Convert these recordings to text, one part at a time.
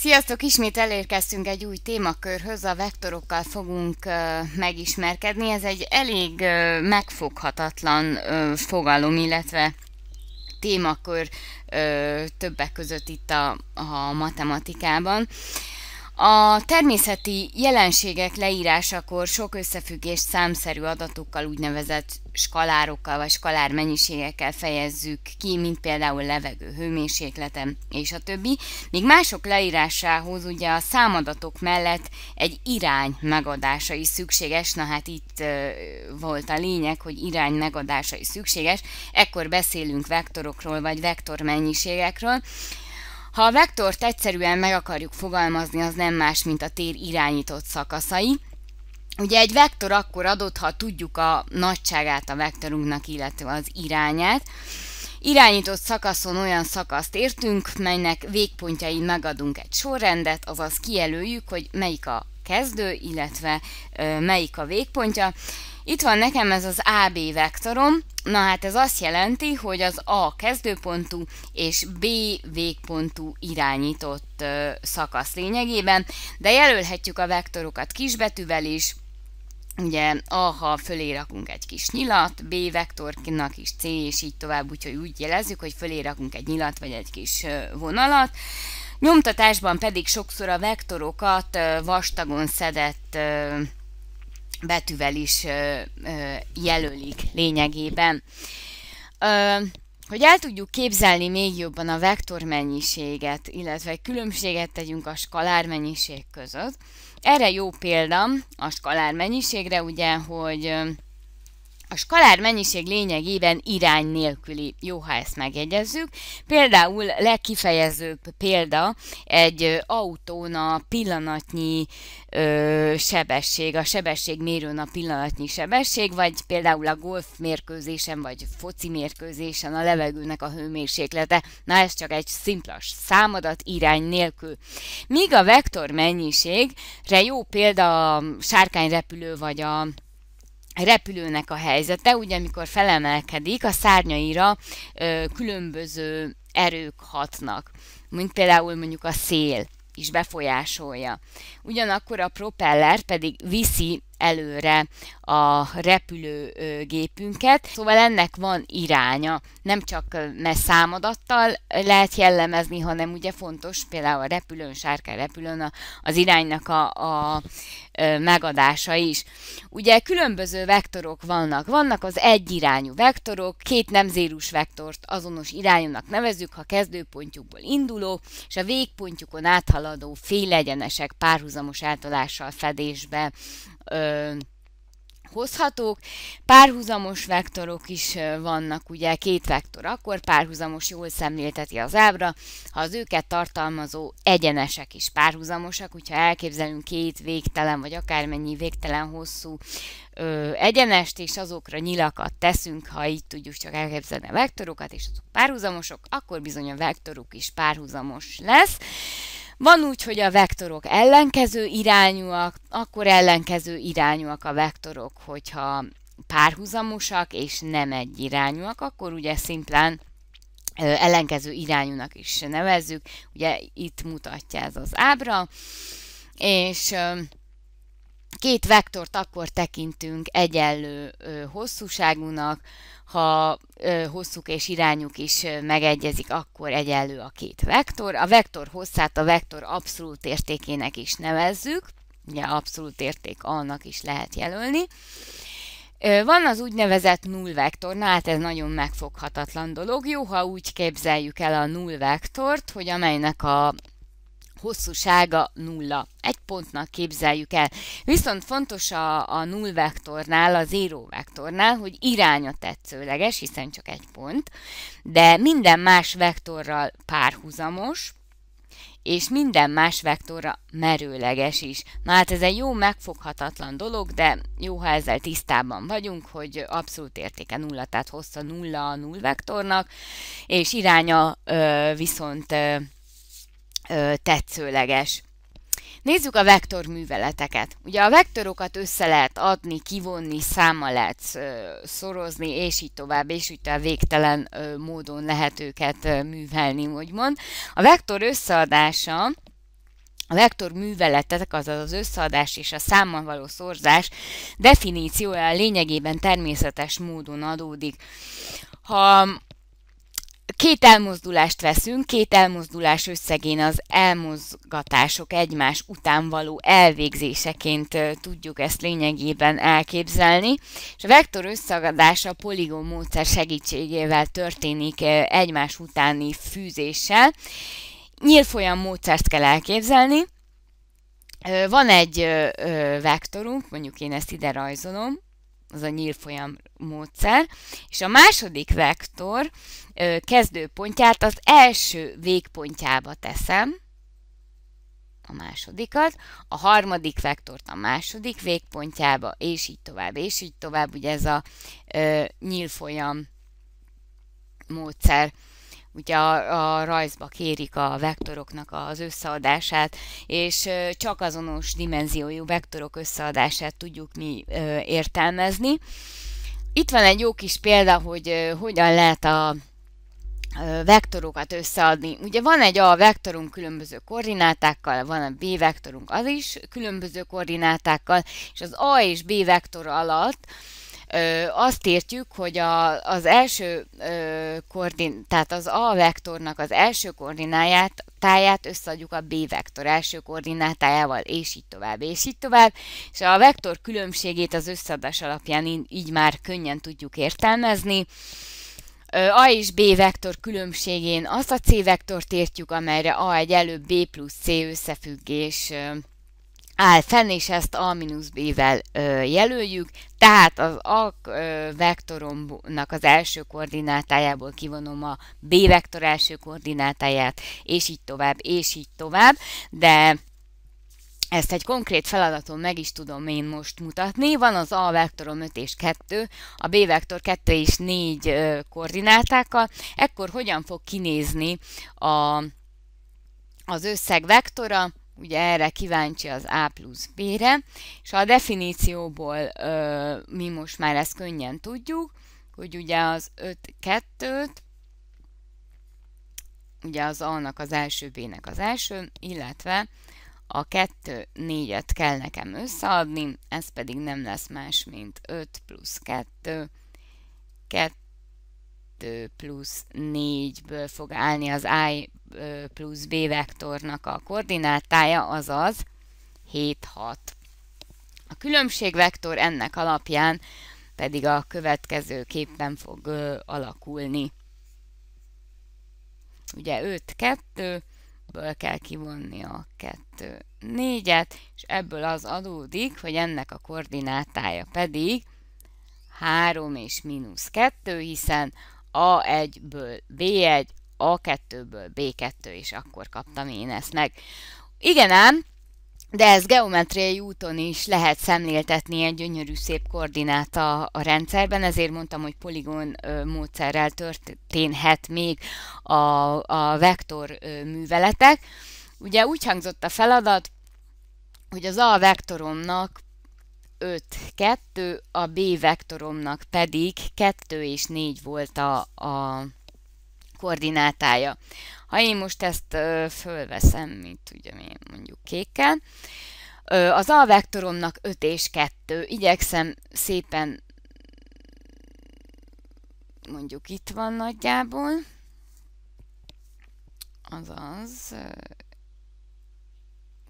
Sziasztok! Ismét elérkeztünk egy új témakörhöz, a vektorokkal fogunk megismerkedni. Ez egy elég megfoghatatlan fogalom, illetve témakör többek között itt a, a matematikában. A természeti jelenségek leírásakor sok összefüggést számszerű adatokkal, úgynevezett skalárokkal vagy skalár mennyiségekkel fejezzük ki, mint például levegő hőmérsékleten és a többi, míg mások leírásához ugye a számadatok mellett egy irány megadása is szükséges, na hát itt volt a lényeg, hogy irány megadása is szükséges, ekkor beszélünk vektorokról vagy vektormennyiségekről, ha a vektort egyszerűen meg akarjuk fogalmazni, az nem más, mint a tér irányított szakaszai. Ugye egy vektor akkor adott, ha tudjuk a nagyságát a vektorunknak, illetve az irányát. Irányított szakaszon olyan szakaszt értünk, melynek végpontjain megadunk egy sorrendet, azaz kijelöljük, hogy melyik a kezdő, illetve melyik a végpontja, itt van nekem ez az AB vektorom, na hát ez azt jelenti, hogy az A kezdőpontú és B végpontú irányított szakasz lényegében, de jelölhetjük a vektorokat kisbetűvel is, ugye A, ha fölé rakunk egy kis nyilat, B vektornak is C, és így tovább, úgyhogy úgy jelezzük, hogy fölé rakunk egy nyilat, vagy egy kis vonalat. Nyomtatásban pedig sokszor a vektorokat vastagon szedett betűvel is jelölik lényegében. Hogy el tudjuk képzelni még jobban a vektor mennyiséget, illetve egy különbséget tegyünk a skalár mennyiség között, erre jó példa a skalár mennyiségre, ugye, hogy a skalár mennyiség lényegében irány nélküli, jó, ha ezt megjegyezzük. Például legkifejezőbb példa egy autón a pillanatnyi ö, sebesség, a sebességmérőn a pillanatnyi sebesség, vagy például a golf mérkőzésen, vagy foci mérkőzésen a levegőnek a hőmérséklete. Na ez csak egy szimplas számadat irány nélkül. Míg a vektor mennyiségre jó példa a sárkányrepülő, vagy a repülőnek a helyzete, ugye amikor felemelkedik, a szárnyaira ö, különböző erők hatnak, mint például mondjuk a szél is befolyásolja. Ugyanakkor a propeller pedig viszi előre a repülőgépünket. Szóval ennek van iránya, nem csak ne számadattal lehet jellemezni, hanem ugye fontos például a repülőn, sárkány repülőn az iránynak a, a megadása is. Ugye különböző vektorok vannak. Vannak az egyirányú vektorok, két nemzérus vektort azonos irányúnak nevezük, ha kezdőpontjukból induló, és a végpontjukon áthaladó félegyenesek párhuzamos átolással fedésbe ö, hozhatók. Párhuzamos vektorok is vannak, ugye két vektor, akkor párhuzamos jól szemlélteti az ábra, ha az őket tartalmazó egyenesek is párhuzamosak, hogyha elképzelünk két végtelen, vagy akármennyi végtelen hosszú ö, egyenest, és azokra nyilakat teszünk, ha így tudjuk csak elképzelni a vektorokat, és azok párhuzamosok, akkor bizony a vektoruk is párhuzamos lesz. Van úgy, hogy a vektorok ellenkező irányúak, akkor ellenkező irányúak a vektorok, hogyha párhuzamosak és nem egy irányúak, akkor ugye szimplán ellenkező irányúnak is nevezzük, ugye itt mutatja ez az ábra, és két vektort akkor tekintünk egyenlő hosszúságúnak, ha hosszuk és irányuk is megegyezik, akkor egyenlő a két vektor. A vektor hosszát a vektor abszolút értékének is nevezzük, ugye abszolút érték annak is lehet jelölni. Van az úgynevezett nullvektor, na hát ez nagyon megfoghatatlan dolog. Jó, ha úgy képzeljük el a nullvektort, hogy amelynek a hosszúsága nulla. Egy pontnak képzeljük el. Viszont fontos a, a null vektornál, a zero vektornál, hogy iránya tetszőleges, hiszen csak egy pont, de minden más vektorral párhuzamos, és minden más vektorra merőleges is. Na hát ez egy jó megfoghatatlan dolog, de jó, ha ezzel tisztában vagyunk, hogy abszolút értéke nulla, tehát hossza nulla a null vektornak, és iránya ö, viszont ö, tetszőleges. Nézzük a vektor műveleteket. Ugye a vektorokat össze lehet adni, kivonni, száma lehet szorozni, és így tovább, és így tovább végtelen módon lehet őket művelni, úgymond. A vektor összeadása, a vektor műveletek, azaz az összeadás és a számmal való szorzás definíciója lényegében természetes módon adódik. Ha Két elmozdulást veszünk, két elmozdulás összegén az elmozgatások egymás után való elvégzéseként tudjuk ezt lényegében elképzelni, és a vektor összeadása a poligon módszer segítségével történik egymás utáni fűzéssel. Nyílfolyam módszert kell elképzelni, van egy vektorunk, mondjuk én ezt ide rajzolom, az a nyílfolyam módszer, és a második vektor kezdőpontját az első végpontjába teszem, a másodikat, a harmadik vektort a második végpontjába, és így tovább, és így tovább, ugye ez a ö, nyílfolyam módszer ugye a, a rajzba kérik a vektoroknak az összeadását, és csak azonos dimenziójú vektorok összeadását tudjuk mi értelmezni. Itt van egy jó kis példa, hogy hogyan lehet a vektorokat összeadni. Ugye van egy A vektorunk különböző koordinátákkal, van a B vektorunk az is különböző koordinátákkal, és az A és B vektor alatt azt értjük, hogy a, az első koordin, tehát az A vektornak az első koordináját táját összeadjuk a B vektor első koordinátájával, és így tovább, és így tovább, és a vektor különbségét az összeadás alapján így, így már könnyen tudjuk értelmezni. A és B vektor különbségén azt a C vektort értjük, amelyre A egy előbb B plusz C összefüggés fenn, és ezt a b-vel jelöljük, tehát az a vektoromnak az első koordinátájából kivonom a b vektor első koordinátáját, és így tovább, és így tovább, de ezt egy konkrét feladaton meg is tudom én most mutatni. Van az A vektorom 5 és 2, a B vektor 2 és 4 koordinátákkal. Ekkor hogyan fog kinézni a, az összeg vektora? ugye erre kíváncsi az A plusz B-re, és a definícióból ö, mi most már ezt könnyen tudjuk, hogy ugye az 5-2-t, ugye az A-nak az első, B-nek az első, illetve a 2-4-et kell nekem összeadni, ez pedig nem lesz más, mint 5 plusz 2, 2 plusz 4-ből fog állni az i plusz b vektornak a koordinátája, azaz 7, 6. A különbségvektor ennek alapján pedig a következő képen fog ö, alakulni. Ugye 5, 2, ebből kell kivonni a 2, 4-et, és ebből az adódik, hogy ennek a koordinátája pedig 3 és mínusz 2, hiszen A1-ből B1, a2-ből B2, és akkor kaptam én ezt meg. Igen ám, de ez geometriai úton is lehet szemléltetni egy gyönyörű szép koordinát a a rendszerben, ezért mondtam, hogy poligon ö, módszerrel történhet még a, a vektor ö, műveletek. Ugye úgy hangzott a feladat, hogy az A vektoromnak 5, 2, a B vektoromnak pedig 2 és 4 volt a, a koordinátája. Ha én most ezt ö, fölveszem, mint ugye én mondjuk kékkel, ö, az vektoromnak 5 és 2, igyekszem szépen mondjuk itt van nagyjából, azaz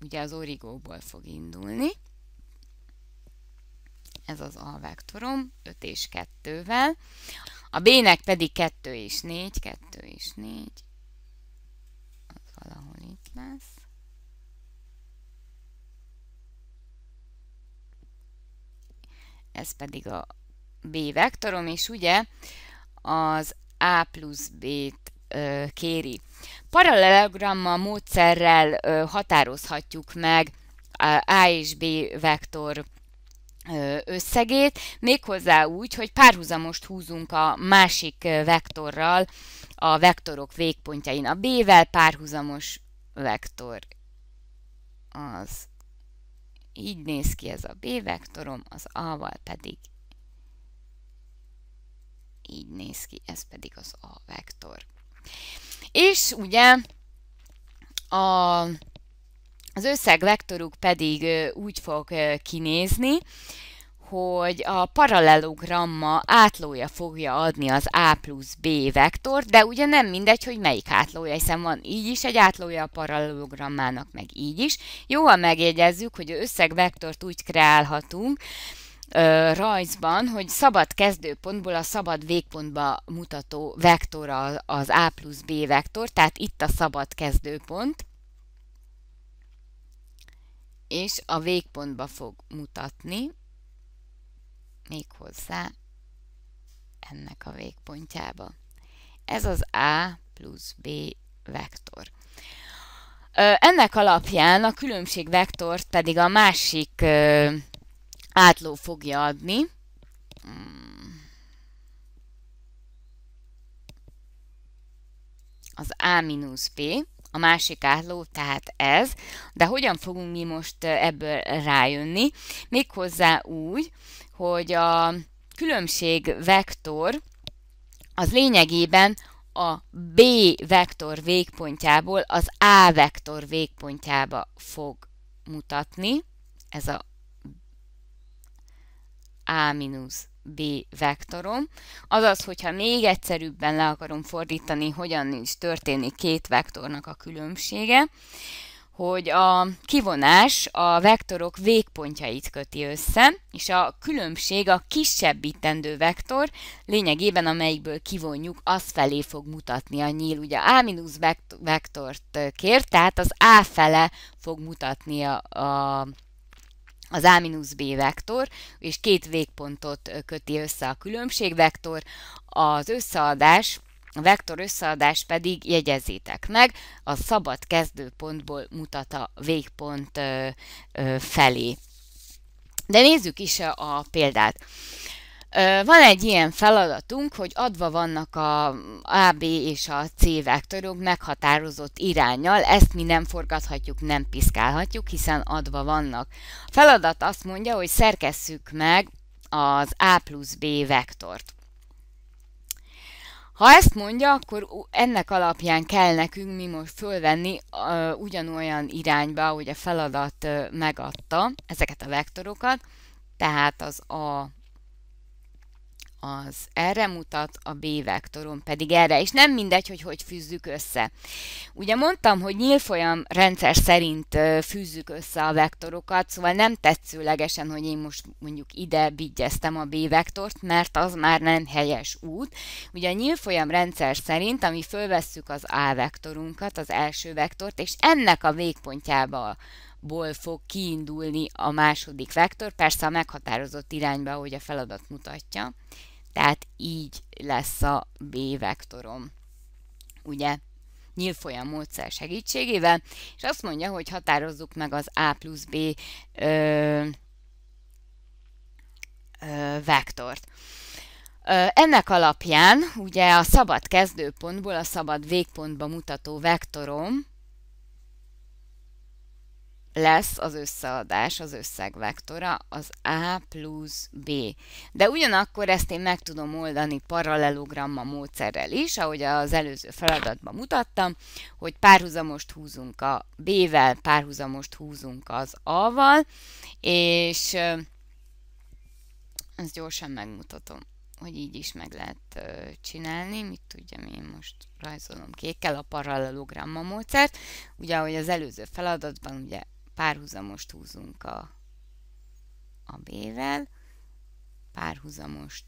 ugye az origóból fog indulni, ez az A vektorom 5 és 2-vel. A B-nek pedig 2 és 4, 2 és 4. Az valahol itt lesz. Ez pedig a B vektorom, és ugye az A plusz B-t kéri. Paralelogramma módszerrel határozhatjuk meg A és B vektor összegét, méghozzá úgy, hogy párhuzamost húzunk a másik vektorral, a vektorok végpontjain. A B-vel párhuzamos vektor az így néz ki ez a B vektorom, az A-val pedig így néz ki, ez pedig az A vektor. És ugye a az összeg vektoruk pedig úgy fog kinézni, hogy a paralelogramma átlója fogja adni az A plusz B vektor, de ugye nem mindegy, hogy melyik átlója, hiszen van így is egy átlója a paralelogrammának, meg így is. Jó, ha megjegyezzük, hogy összegvektort úgy kreálhatunk, rajzban, hogy szabad kezdőpontból a szabad végpontba mutató vektor az A plusz B vektor, tehát itt a szabad kezdőpont, és a végpontba fog mutatni, méghozzá ennek a végpontjába. Ez az A plusz B vektor. Ennek alapján a különbség vektort pedig a másik átló fogja adni. Az A mínusz B a másik álló, tehát ez, de hogyan fogunk mi most ebből rájönni? Méghozzá úgy, hogy a különbség vektor az lényegében a B vektor végpontjából az A vektor végpontjába fog mutatni, ez a A mínusz B vektorom, azaz, hogyha még egyszerűbben le akarom fordítani, hogyan is történik két vektornak a különbsége, hogy a kivonás a vektorok végpontjait köti össze, és a különbség a kisebbítendő vektor, lényegében amelyikből kivonjuk, az felé fog mutatni a nyíl. Ugye A minusz vektort kér, tehát az A fele fog mutatni a, a az A-B vektor, és két végpontot köti össze a különbségvektor, az összeadás, a vektor összeadás pedig jegyezzétek meg, a szabad kezdőpontból mutat a végpont felé. De nézzük is a példát. Van egy ilyen feladatunk, hogy adva vannak a A, B és a C vektorok meghatározott irányjal, ezt mi nem forgathatjuk, nem piszkálhatjuk, hiszen adva vannak. A feladat azt mondja, hogy szerkesszük meg az A plusz B vektort. Ha ezt mondja, akkor ennek alapján kell nekünk mi most fölvenni uh, ugyanolyan irányba, ahogy a feladat uh, megadta ezeket a vektorokat, tehát az A az erre mutat, a B vektoron pedig erre, és nem mindegy, hogy hogy fűzzük össze. Ugye mondtam, hogy nyílfolyam rendszer szerint fűzzük össze a vektorokat, szóval nem tetszőlegesen, hogy én most mondjuk ide vigyeztem a B vektort, mert az már nem helyes út. Ugye a nyílfolyam rendszer szerint, ami fölvesszük az A vektorunkat, az első vektort, és ennek a végpontjába ból fog kiindulni a második vektor, persze a meghatározott irányba, ahogy a feladat mutatja, tehát így lesz a B vektorom. Ugye? nyílfolyam módszer segítségével, és azt mondja, hogy határozzuk meg az A plusz B ö, ö, vektort. Ö, ennek alapján ugye a szabad kezdőpontból a szabad végpontba mutató vektorom lesz az összeadás, az összegvektora, az A plusz B. De ugyanakkor ezt én meg tudom oldani paralelogramma módszerrel is, ahogy az előző feladatban mutattam, hogy párhuzamost húzunk a B-vel, párhuzamost húzunk az A-val, és ezt gyorsan megmutatom, hogy így is meg lehet csinálni, mit tudjam én most rajzolom kékkel a paralelogramma módszert, ugye ahogy az előző feladatban ugye párhuzamost húzunk a, a B-vel, párhuzamost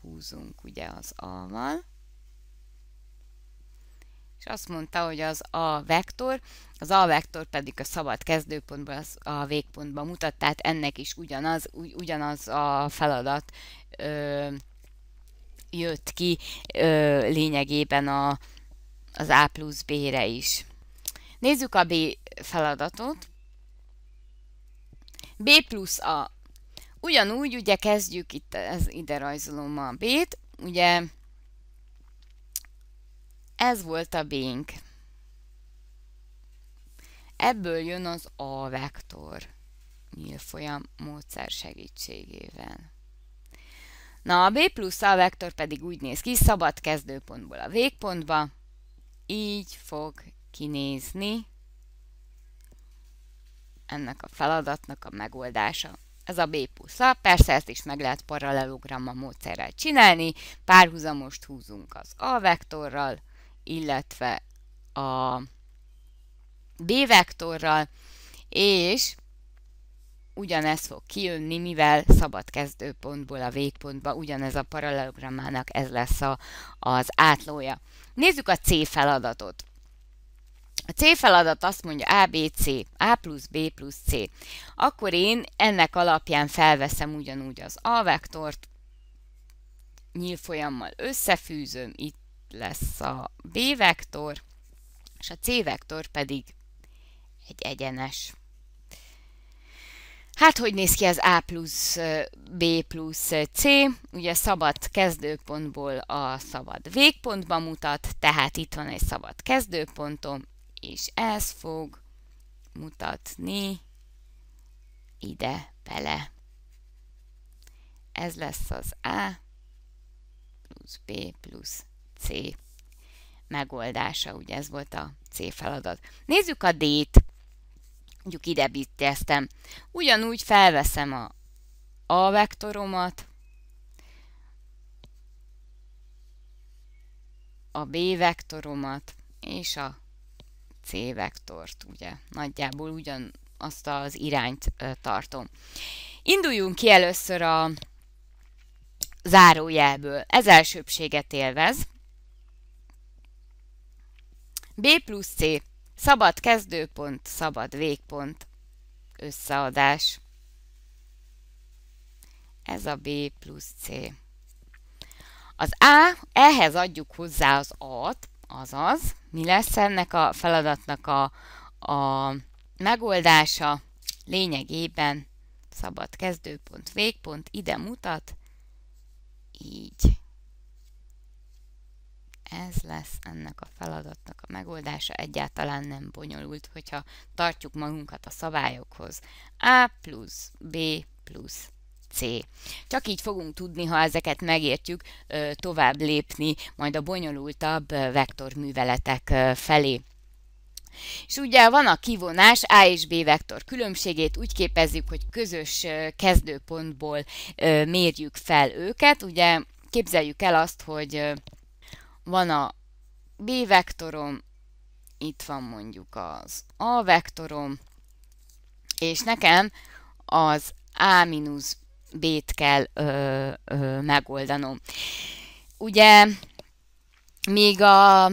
húzunk ugye az A-val, és azt mondta, hogy az A vektor, az A vektor pedig a szabad kezdőpontból az a végpontba mutat, tehát ennek is ugyanaz, ugy, ugyanaz a feladat ö, jött ki ö, lényegében a, az A plusz B-re is. Nézzük a B feladatot. B plusz A. Ugyanúgy ugye kezdjük itt, ez, ide rajzolom a B-t, ugye ez volt a B-nk. Ebből jön az A vektor nyílfolyam módszer segítségével. Na, a B plusz A vektor pedig úgy néz ki, szabad kezdőpontból a végpontba, így fog kinézni ennek a feladatnak a megoldása. Ez a B plusz A, persze ezt is meg lehet paralelogramma módszerrel csinálni, párhuzamost húzunk az A vektorral, illetve a B vektorral, és ugyanez fog kijönni, mivel szabad kezdőpontból a végpontba ugyanez a paralelogrammának ez lesz a, az átlója. Nézzük a C feladatot. A C feladat azt mondja ABC, A plusz B plusz C. Akkor én ennek alapján felveszem ugyanúgy az A vektort, nyílfolyammal összefűzöm, itt lesz a B vektor, és a C vektor pedig egy egyenes. Hát hogy néz ki az A plusz B plusz C? Ugye szabad kezdőpontból a szabad végpontba mutat, tehát itt van egy szabad kezdőpontom, és ez fog mutatni ide bele. Ez lesz az A plusz B plusz C megoldása, ugye ez volt a C feladat. Nézzük a D-t, mondjuk ide bitteztem. Ugyanúgy felveszem a A vektoromat, a B vektoromat és a C vektort, ugye? Nagyjából ugyan azt az irányt tartom. Induljunk ki először a zárójelből. Ez elsőbséget élvez. B plusz C. Szabad kezdőpont, szabad végpont. Összeadás. Ez a B plusz C. Az A, ehhez adjuk hozzá az A-t, Azaz, mi lesz ennek a feladatnak a, a megoldása? Lényegében szabad kezdőpont, végpont, ide mutat, így. Ez lesz ennek a feladatnak a megoldása, egyáltalán nem bonyolult, hogyha tartjuk magunkat a szabályokhoz. A plusz B plusz C. Csak így fogunk tudni, ha ezeket megértjük, tovább lépni majd a bonyolultabb vektorműveletek felé. És ugye van a kivonás A és B vektor különbségét, úgy képezzük, hogy közös kezdőpontból mérjük fel őket. Ugye képzeljük el azt, hogy van a B vektorom, itt van mondjuk az A vektorom, és nekem az A mínusz B-t kell ö, ö, megoldanom. Ugye még a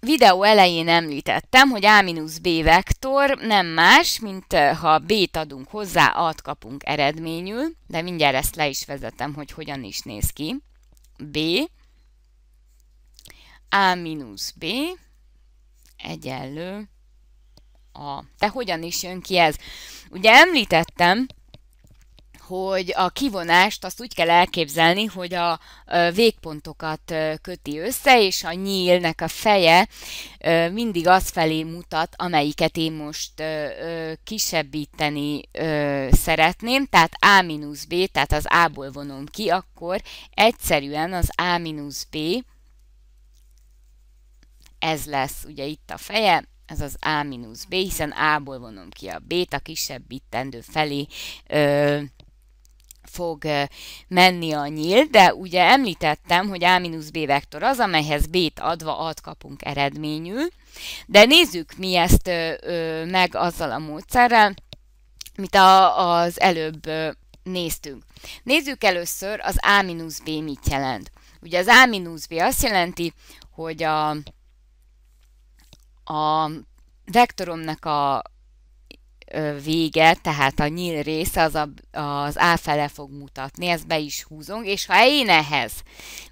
videó elején említettem, hogy A-B vektor nem más, mint ha B-t adunk hozzá, A-t kapunk eredményül, de mindjárt ezt le is vezetem, hogy hogyan is néz ki. B, A-B egyenlő A. Te hogyan is jön ki ez? Ugye említettem, hogy a kivonást azt úgy kell elképzelni, hogy a végpontokat köti össze, és a nyílnek a feje mindig az felé mutat, amelyiket én most kisebbíteni szeretném, tehát A mínusz B, tehát az A-ból vonom ki, akkor egyszerűen az A mínusz B, ez lesz ugye itt a feje, ez az A mínusz B, hiszen A-ból vonom ki a B-t, a kisebbítendő felé ö, fog menni a nyíl, de ugye említettem, hogy A-B vektor az, amelyhez B-t adva ad kapunk eredményül, de nézzük mi ezt meg azzal a módszerrel, mit a, az előbb néztünk. Nézzük először az A-B mit jelent. Ugye az A-B azt jelenti, hogy a, a vektoromnak a vége, tehát a nyíl része az, a, az A fele fog mutatni, ezt be is húzunk, és ha én ehhez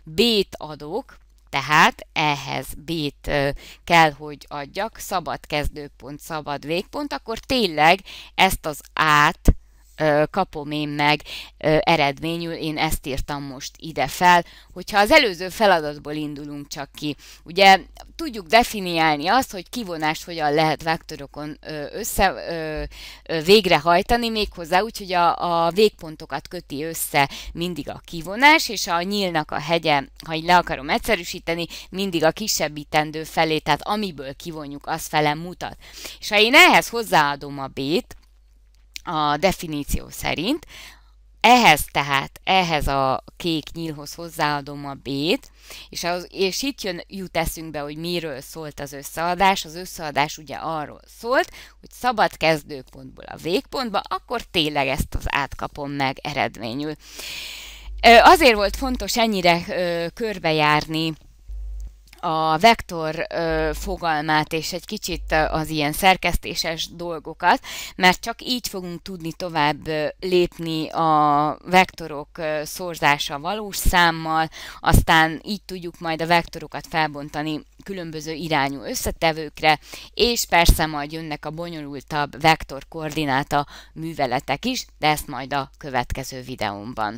B-t adok, tehát ehhez B-t kell, hogy adjak, szabad kezdőpont, szabad végpont, akkor tényleg ezt az át kapom én meg eredményül, én ezt írtam most ide fel, hogyha az előző feladatból indulunk csak ki. Ugye tudjuk definiálni azt, hogy kivonást hogyan lehet vektorokon össze végrehajtani, méghozzá úgyhogy a, a végpontokat köti össze mindig a kivonás, és a nyílnak a hegye, ha így le akarom egyszerűsíteni, mindig a kisebbítendő felé, tehát amiből kivonjuk, az fele mutat. És ha én ehhez hozzáadom a B-t, a definíció szerint. Ehhez tehát, ehhez a kék nyílhoz hozzáadom a B-t, és, az, és itt jön, jut eszünkbe, hogy miről szólt az összeadás. Az összeadás ugye arról szólt, hogy szabad kezdőpontból a végpontba, akkor tényleg ezt az átkapom meg eredményül. Azért volt fontos ennyire körbejárni a vektor fogalmát és egy kicsit az ilyen szerkesztéses dolgokat, mert csak így fogunk tudni tovább lépni a vektorok szorzása valós számmal, aztán így tudjuk majd a vektorokat felbontani különböző irányú összetevőkre, és persze majd jönnek a bonyolultabb vektor műveletek is, de ezt majd a következő videómban.